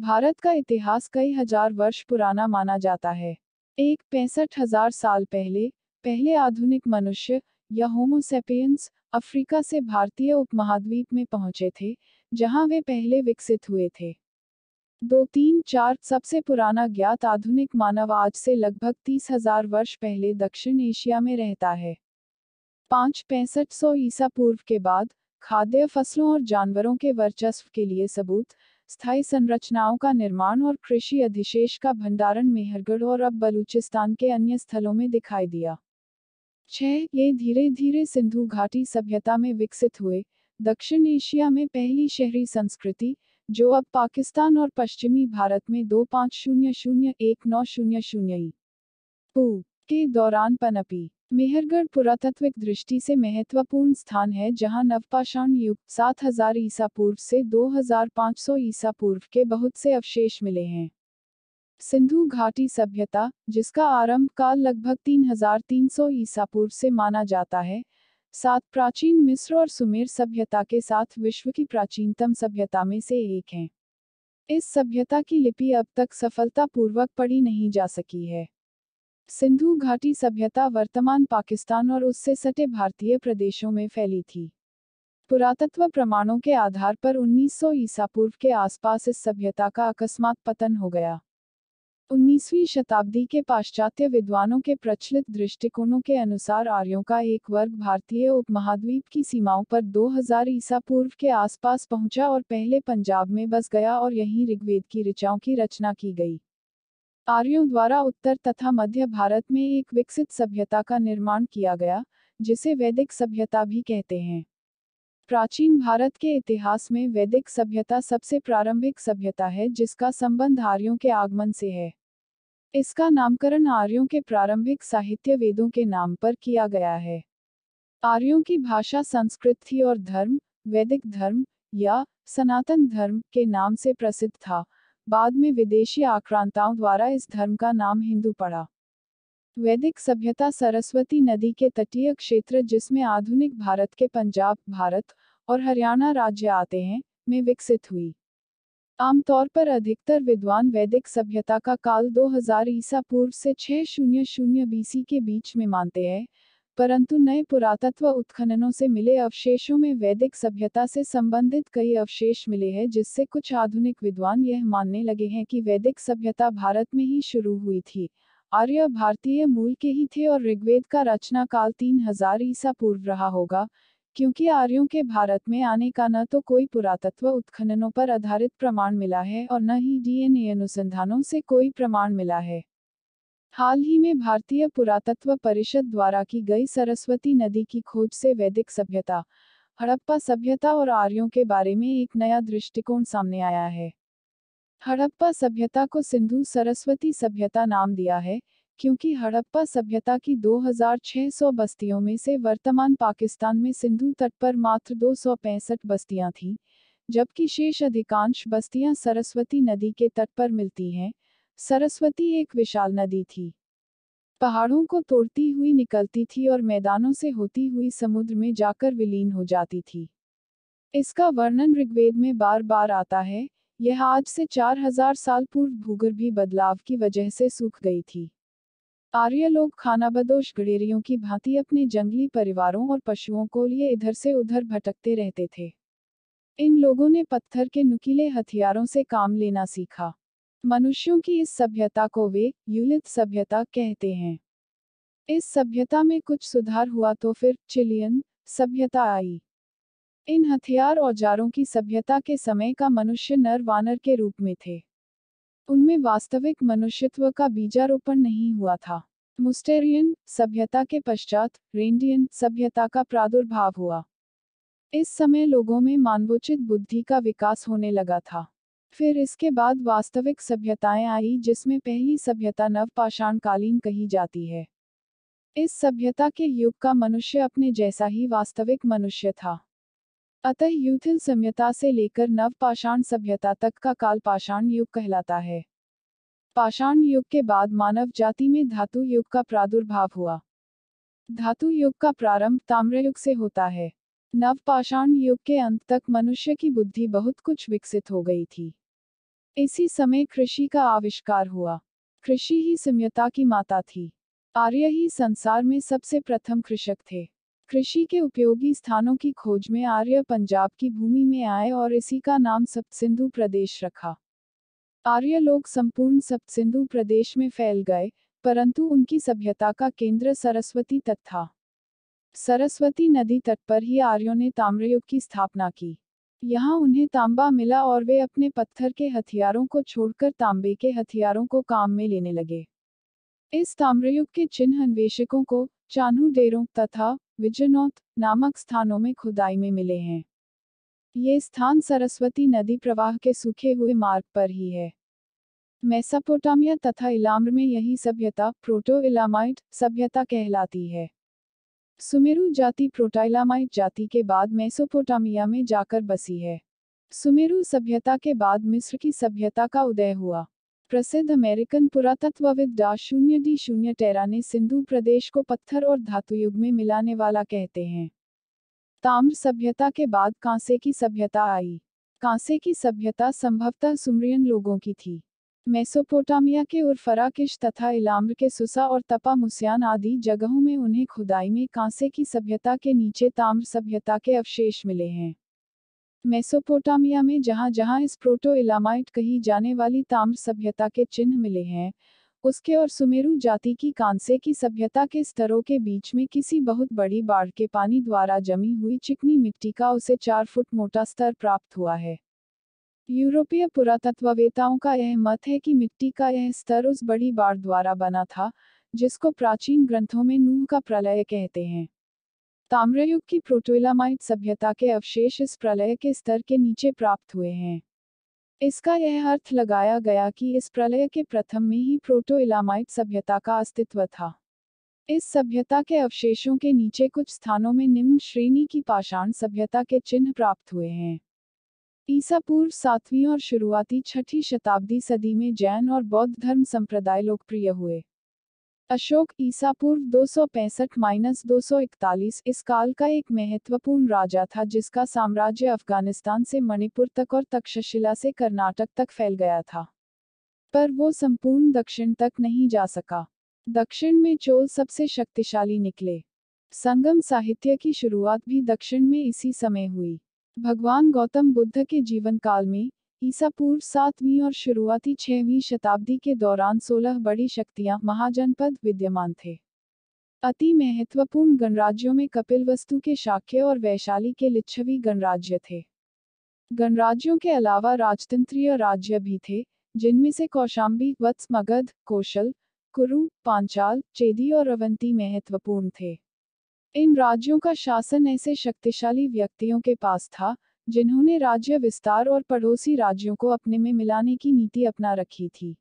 भारत का इतिहास कई हजार वर्ष पुराना माना जाता है एक पैंसठ हजार साल पहले पहले आधुनिक मनुष्य या होमोसेपियंस अफ्रीका से भारतीय उपमहाद्वीप में पहुंचे थे जहां वे पहले विकसित हुए थे दो तीन चार सबसे पुराना ज्ञात आधुनिक मानव आज से लगभग तीस हजार वर्ष पहले दक्षिण एशिया में रहता है पाँच पैंसठ सौ ईसा पूर्व के बाद खाद्य फसलों और जानवरों के वर्चस्व के लिए सबूत स्थायी संरचनाओं का निर्माण और कृषि अधिशेष का भंडारण मेहरगढ़ और अब बलूचिस्तान के अन्य स्थलों में दिखाई दिया छह ये धीरे धीरे सिंधु घाटी सभ्यता में विकसित हुए दक्षिण एशिया में पहली शहरी संस्कृति जो अब पाकिस्तान और पश्चिमी भारत में दो पाँच शून्य शून्य एक नौ शून्य शून्य के दौरान पनपी मेहरगढ़ पुरातत्विक दृष्टि से महत्वपूर्ण स्थान है जहां नवपाषाण युग 7000 ईसा पूर्व से 2500 ईसा पूर्व के बहुत से अवशेष मिले हैं सिंधु घाटी सभ्यता जिसका आरंभ काल लगभग 3300 ईसा पूर्व से माना जाता है सात प्राचीन मिस्र और सुमेर सभ्यता के साथ विश्व की प्राचीनतम सभ्यता में से एक है इस सभ्यता की लिपि अब तक सफलतापूर्वक पढ़ी नहीं जा सकी है सिंधु घाटी सभ्यता वर्तमान पाकिस्तान और उससे सटे भारतीय प्रदेशों में फैली थी पुरातत्व प्रमाणों के आधार पर 1900 ईसा पूर्व के आसपास इस सभ्यता का अकस्मात पतन हो गया 19वीं शताब्दी के पाश्चात्य विद्वानों के प्रचलित दृष्टिकोणों के अनुसार आर्यों का एक वर्ग भारतीय उपमहाद्वीप की सीमाओं पर 2000 ईसा पूर्व के आसपास पहुंचा और पहले पंजाब में बस गया और यहीं ऋग्वेद की ऋचाओं की रचना की गई आर्यों द्वारा उत्तर तथा मध्य भारत में एक विकसित सभ्यता का निर्माण किया गया जिसे वैदिक सभ्यता भी कहते हैं प्राचीन भारत के इतिहास में वैदिक सभ्यता सबसे प्रारंभिक सभ्यता है जिसका संबंध आर्यों के आगमन से है इसका नामकरण आर्यों के प्रारंभिक साहित्य वेदों के नाम पर किया गया है आर्यों की भाषा संस्कृत थी और धर्म वैदिक धर्म या सनातन धर्म के नाम से प्रसिद्ध था बाद में विदेशी आक्रांताओं द्वारा इस धर्म का नाम हिंदू पड़ा वैदिक सभ्यता सरस्वती नदी के तटीय क्षेत्र जिसमें आधुनिक भारत के पंजाब भारत और हरियाणा राज्य आते हैं में विकसित हुई आमतौर पर अधिकतर विद्वान वैदिक सभ्यता का काल 2000 ईसा पूर्व से 600 बीसी के बीच में मानते हैं परंतु नए पुरातत्व उत्खननों से मिले अवशेषों में वैदिक सभ्यता से संबंधित कई अवशेष मिले हैं जिससे कुछ आधुनिक विद्वान यह मानने लगे हैं कि वैदिक सभ्यता भारत में ही शुरू हुई थी आर्य भारतीय मूल के ही थे और ऋग्वेद का रचना काल तीन हजार ईसा पूर्व रहा होगा क्योंकि आर्यों के भारत में आने का न तो कोई पुरातत्व उत्खननों पर आधारित प्रमाण मिला है और न ही डीएनए अनुसंधानों से कोई प्रमाण मिला है हाल ही में भारतीय पुरातत्व परिषद द्वारा की गई सरस्वती नदी की खोज से वैदिक सभ्यता हड़प्पा सभ्यता और आर्यों के बारे में एक नया दृष्टिकोण सामने आया है हड़प्पा सभ्यता को सिंधु सरस्वती सभ्यता नाम दिया है क्योंकि हड़प्पा सभ्यता की 2600 बस्तियों में से वर्तमान पाकिस्तान में सिंधु तट पर मात्र दो बस्तियां थीं, जबकि शेष अधिकांश बस्तियां सरस्वती नदी के तट पर मिलती हैं सरस्वती एक विशाल नदी थी पहाड़ों को तोड़ती हुई निकलती थी और मैदानों से होती हुई समुद्र में जाकर विलीन हो जाती थी इसका वर्णन ऋग्वेद में बार बार आता है यह आज से 4000 साल पूर्व भूगर्भी बदलाव की वजह से सूख गई थी आर्य लोग खानाबदोश गडेरियों की भांति अपने जंगली परिवारों और पशुओं को लिए इधर से उधर भटकते रहते थे इन लोगों ने पत्थर के नुकीले हथियारों से काम लेना सीखा मनुष्यों की इस सभ्यता को वे यूलित सभ्यता कहते हैं इस सभ्यता में कुछ सुधार हुआ तो फिर चिलियन सभ्यता आई इन हथियार औजारों की सभ्यता के समय का मनुष्य नर वानर के रूप में थे उनमें वास्तविक मनुष्यत्व का बीजारोपण नहीं हुआ था मुस्टेरियन सभ्यता के पश्चात रेंडियन सभ्यता का प्रादुर्भाव हुआ इस समय लोगों में मानवोचित बुद्धि का विकास होने लगा था फिर इसके बाद वास्तविक सभ्यताएं आई जिसमें पहली सभ्यता नवपाषाणकालीन कही जाती है इस सभ्यता के युग का मनुष्य अपने जैसा ही वास्तविक मनुष्य था अतः यूथिल सभ्यता से लेकर नवपाषाण सभ्यता तक का काल पाषाण युग कहलाता है पाषाण युग के बाद मानव जाति में धातु युग का प्रादुर्भाव हुआ धातु युग का प्रारंभ ताम्रयुग से होता है नवपाषाण युग के अंत तक मनुष्य की बुद्धि बहुत कुछ विकसित हो गई थी इसी समय कृषि का आविष्कार हुआ कृषि ही सम्यता की माता थी आर्य ही संसार में सबसे प्रथम कृषक थे कृषि के उपयोगी स्थानों की खोज में आर्य पंजाब की भूमि में आए और इसी का नाम सप्तसिंधु प्रदेश रखा आर्य लोग संपूर्ण सप्तसिंधु प्रदेश में फैल गए परंतु उनकी सभ्यता का केंद्र सरस्वती तट था सरस्वती नदी तट पर ही आर्यों ने ताम्रयुग की स्थापना की यहाँ उन्हें तांबा मिला और वे अपने पत्थर के हथियारों को छोड़कर तांबे के हथियारों को काम में लेने लगे इस ताम्रयुग के चिन्ह अन्वेषकों को चानू डेरों तथा विजनौत नामक स्थानों में खुदाई में मिले हैं ये स्थान सरस्वती नदी प्रवाह के सूखे हुए मार्ग पर ही है मैसापोटामिया तथा इलाम्र में यही सभ्यता प्रोटो इलामाइट सभ्यता कहलाती है सुमेरु जाति प्रोटाइलामाइट जाति के बाद मेसोपोटामिया में जाकर बसी है सुमेरु सभ्यता के बाद मिस्र की सभ्यता का उदय हुआ प्रसिद्ध अमेरिकन पुरातत्वविद डा शून्य डी शून्य टेरा ने सिंधु प्रदेश को पत्थर और धातुयुग में मिलाने वाला कहते हैं ताम्र सभ्यता के बाद कांसे की सभ्यता आई कांसे की सभ्यता संभवतः सुमरियन लोगों की थी मेसोपोटामिया के उर्फरा किश तथा इलाम्र के सुसा और तपा मुसियान आदि जगहों में उन्हें खुदाई में कांसे की सभ्यता के नीचे ताम्र सभ्यता के अवशेष मिले हैं मेसोपोटामिया में जहाँ जहाँ इस प्रोटो इलामाइट कही जाने वाली ताम्र सभ्यता के चिन्ह मिले हैं उसके और सुमेरु जाति की कांसे की सभ्यता के स्तरों के बीच में किसी बहुत बड़ी बाढ़ के पानी द्वारा जमी हुई चिकनी मिट्टी का उसे चार फुट मोटा स्तर प्राप्त हुआ है यूरोपीय पुरातत्ववेताओं का यह मत है कि मिट्टी का यह स्तर उस बड़ी बाढ़ द्वारा बना था जिसको प्राचीन ग्रंथों में नूह का प्रलय कहते हैं ताम्रयुग की प्रोटोलामाइट सभ्यता के अवशेष इस प्रलय के स्तर के नीचे प्राप्त हुए हैं इसका यह अर्थ लगाया गया कि इस प्रलय के प्रथम में ही प्रोटो इलामाइट सभ्यता का अस्तित्व था इस सभ्यता के अवशेषों के नीचे कुछ स्थानों में निम्न श्रेणी की पाषाण सभ्यता के चिन्ह प्राप्त हुए हैं ईसा पूर्व सातवीं और शुरुआती छठी शताब्दी सदी में जैन और बौद्ध धर्म संप्रदाय लोकप्रिय हुए अशोक ईसा पूर्व पैंसठ माइनस इकतालीस इस काल का एक महत्वपूर्ण राजा था जिसका साम्राज्य अफगानिस्तान से मणिपुर तक और तक्षशिला से कर्नाटक तक फैल गया था पर वो संपूर्ण दक्षिण तक नहीं जा सका दक्षिण में चोल सबसे शक्तिशाली निकले संगम साहित्य की शुरुआत भी दक्षिण में इसी समय हुई भगवान गौतम बुद्ध के जीवन काल में ईसा पूर्व सातवीं और शुरुआती छहवीं शताब्दी के दौरान सोलह बड़ी शक्तियां महाजनपद विद्यमान थे अति महत्वपूर्ण गणराज्यों में कपिल वस्तु के शाक्य और वैशाली के लिच्छवी गणराज्य थे गणराज्यों के अलावा राजतंत्रीय राज्य भी थे जिनमें से कौशाम्बी वत्स मगध कौशल कुरु पांचाल चेदी और अवंती महत्वपूर्ण थे इन राज्यों का शासन ऐसे शक्तिशाली व्यक्तियों के पास था जिन्होंने राज्य विस्तार और पड़ोसी राज्यों को अपने में मिलाने की नीति अपना रखी थी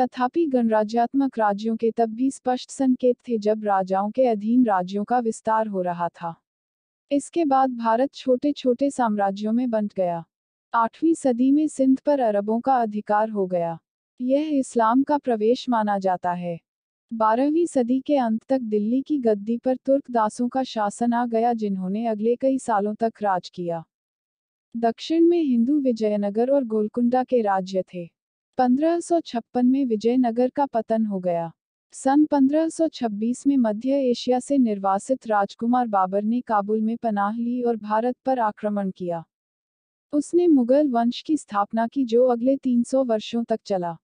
तथापि गणराज्यात्मक राज्यों के तब भी स्पष्ट संकेत थे जब राजाओं के अधीन राज्यों का विस्तार हो रहा था इसके बाद भारत छोटे छोटे साम्राज्यों में बंट गया आठवीं सदी में सिंध पर अरबों का अधिकार हो गया यह इस्लाम का प्रवेश माना जाता है बारहवीं सदी के अंत तक दिल्ली की गद्दी पर तुर्क दासों का शासन आ गया जिन्होंने अगले कई सालों तक राज किया दक्षिण में हिंदू विजयनगर और गोलकुंडा के राज्य थे 1556 में विजयनगर का पतन हो गया सन 1526 में मध्य एशिया से निर्वासित राजकुमार बाबर ने काबुल में पनाह ली और भारत पर आक्रमण किया उसने मुगल वंश की स्थापना की जो अगले 300 वर्षों तक चला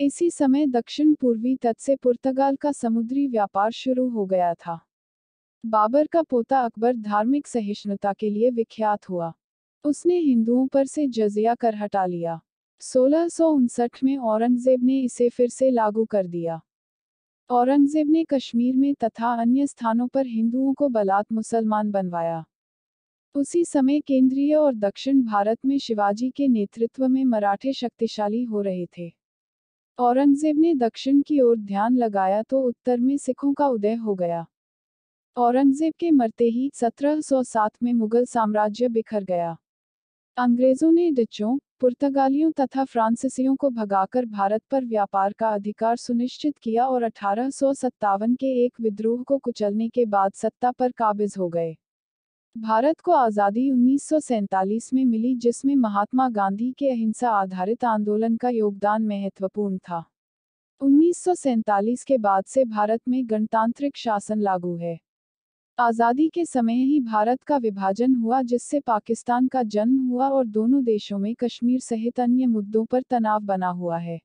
इसी समय दक्षिण पूर्वी तट से पुर्तगाल का समुद्री व्यापार शुरू हो गया था बाबर का पोता अकबर धार्मिक सहिष्णुता के लिए विख्यात हुआ उसने हिंदुओं पर से जजिया कर हटा लिया सोलह में औरंगजेब ने इसे फिर से लागू कर दिया औरंगजेब ने कश्मीर में तथा अन्य स्थानों पर हिंदुओं को बलात् मुसलमान बनवाया उसी समय केंद्रीय और दक्षिण भारत में शिवाजी के नेतृत्व में मराठे शक्तिशाली हो रहे थे औरंगजेब ने दक्षिण की ओर ध्यान लगाया तो उत्तर में सिखों का उदय हो गया औरंगजेब के मरते ही 1707 में मुगल साम्राज्य बिखर गया अंग्रेजों ने डचों पुर्तगालियों तथा फ्रांसीसियों को भगाकर भारत पर व्यापार का अधिकार सुनिश्चित किया और अठारह के एक विद्रोह को कुचलने के बाद सत्ता पर काबिज हो गए भारत को आज़ादी उन्नीस में मिली जिसमें महात्मा गांधी के अहिंसा आधारित आंदोलन का योगदान महत्वपूर्ण था उन्नीस के बाद से भारत में गणतांत्रिक शासन लागू है आज़ादी के समय ही भारत का विभाजन हुआ जिससे पाकिस्तान का जन्म हुआ और दोनों देशों में कश्मीर सहित अन्य मुद्दों पर तनाव बना हुआ है